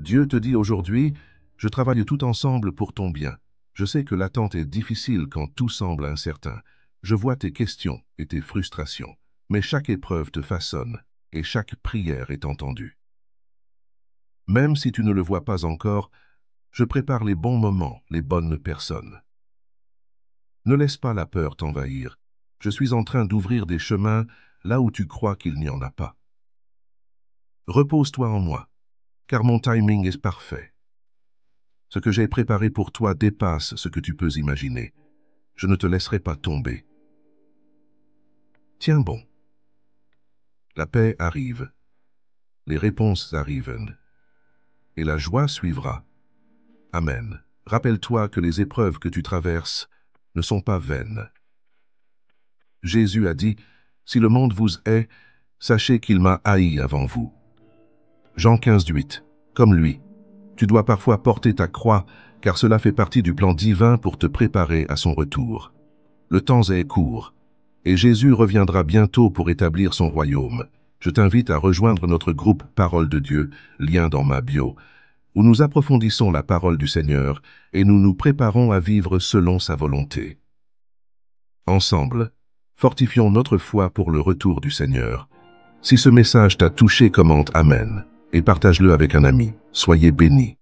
Dieu te dit aujourd'hui, je travaille tout ensemble pour ton bien. Je sais que l'attente est difficile quand tout semble incertain. Je vois tes questions et tes frustrations, mais chaque épreuve te façonne et chaque prière est entendue. Même si tu ne le vois pas encore, je prépare les bons moments, les bonnes personnes. Ne laisse pas la peur t'envahir. Je suis en train d'ouvrir des chemins là où tu crois qu'il n'y en a pas. Repose-toi en moi car mon timing est parfait. Ce que j'ai préparé pour toi dépasse ce que tu peux imaginer. Je ne te laisserai pas tomber. Tiens bon. La paix arrive. Les réponses arrivent. Et la joie suivra. Amen. Rappelle-toi que les épreuves que tu traverses ne sont pas vaines. Jésus a dit, « Si le monde vous hait, sachez qu'il m'a haï avant vous. » Jean 15, 8. Comme lui, tu dois parfois porter ta croix, car cela fait partie du plan divin pour te préparer à son retour. Le temps est court, et Jésus reviendra bientôt pour établir son royaume. Je t'invite à rejoindre notre groupe Parole de Dieu, lien dans ma bio, où nous approfondissons la parole du Seigneur et nous nous préparons à vivre selon sa volonté. Ensemble, fortifions notre foi pour le retour du Seigneur. Si ce message t'a touché, commente Amen et partage-le avec un ami. Soyez bénis.